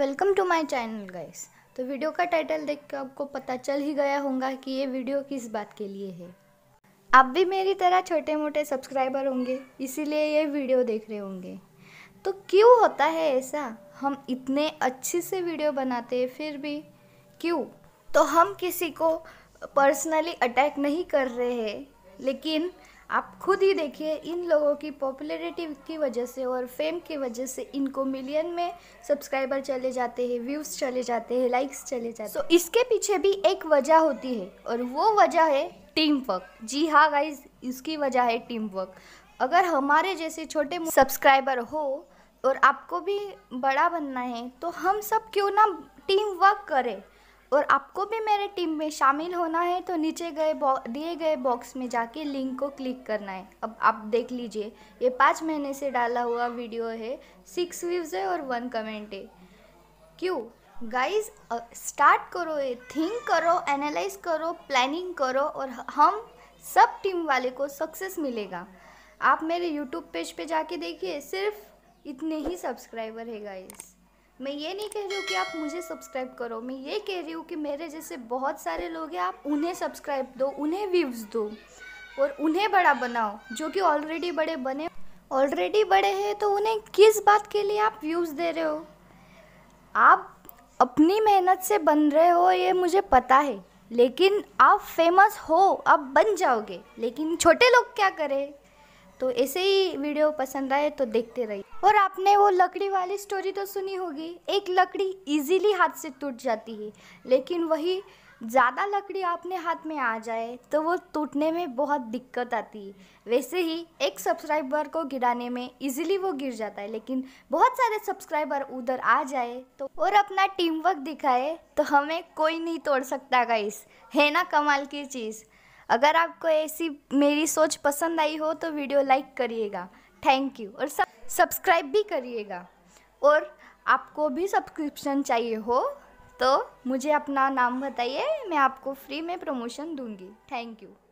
welcome to my channel guys तो video का title देख के आपको पता चल ही गया होगा कि ये वीडियो किस बात के लिए है आप भी मेरी तरह छोटे मोटे सब्सक्राइबर होंगे इसीलिए ये वीडियो देख रहे होंगे तो क्यों होता है ऐसा हम इतने अच्छे से वीडियो बनाते हैं फिर भी क्यों तो हम किसी को पर्सनली अटैक नहीं कर रहे हैं लेकिन आप खुद ही देखिए इन लोगों की पॉपुलैरिटी की वजह से और फेम की वजह से इनको मिलियन में सब्सक्राइबर चले जाते हैं व्यूज़ चले जाते हैं लाइक्स चले जाते हैं so, इसके पीछे भी एक वजह होती है और वो वजह है टीम वर्क जी हाँ गाइज इसकी वजह है टीम वर्क अगर हमारे जैसे छोटे सब्सक्राइबर हो और आपको भी बड़ा बनना है तो हम सब क्यों ना टीम वर्क करें और आपको भी मेरे टीम में शामिल होना है तो नीचे गए दिए गए बॉक्स में जाके लिंक को क्लिक करना है अब आप देख लीजिए ये पाँच महीने से डाला हुआ वीडियो है सिक्स व्यूज़ है और वन कमेंट है क्यों गाइज स्टार्ट करो ये थिंक करो एनालाइज करो प्लानिंग करो और हम सब टीम वाले को सक्सेस मिलेगा आप मेरे यूट्यूब पेज पे जाके देखिए सिर्फ इतने ही सब्सक्राइबर है गाइज़ मैं ये नहीं कह रही हूँ कि आप मुझे सब्सक्राइब करो मैं ये कह रही हूँ कि मेरे जैसे बहुत सारे लोग हैं आप उन्हें सब्सक्राइब दो उन्हें व्यूज़ दो और उन्हें बड़ा बनाओ जो कि ऑलरेडी बड़े बने ऑलरेडी बड़े हैं तो उन्हें किस बात के लिए आप व्यूज़ दे रहे हो आप अपनी मेहनत से बन रहे हो ये मुझे पता है लेकिन आप फेमस हो आप बन जाओगे लेकिन छोटे लोग क्या करें तो ऐसे ही वीडियो पसंद आए तो देखते रहिए और आपने वो लकड़ी वाली स्टोरी तो सुनी होगी एक लकड़ी इजीली हाथ से टूट जाती है लेकिन वही ज़्यादा लकड़ी आपने हाथ में आ जाए तो वो टूटने में बहुत दिक्कत आती है वैसे ही एक सब्सक्राइबर को गिराने में इजीली वो गिर जाता है लेकिन बहुत सारे सब्सक्राइबर उधर आ जाए तो और अपना टीम वर्क दिखाए तो हमें कोई नहीं तोड़ सकता गाइस है ना कमाल की चीज़ अगर आपको ऐसी मेरी सोच पसंद आई हो तो वीडियो लाइक करिएगा थैंक यू और सब सब्सक्राइब भी करिएगा और आपको भी सब्सक्रिप्शन चाहिए हो तो मुझे अपना नाम बताइए मैं आपको फ्री में प्रमोशन दूंगी थैंक यू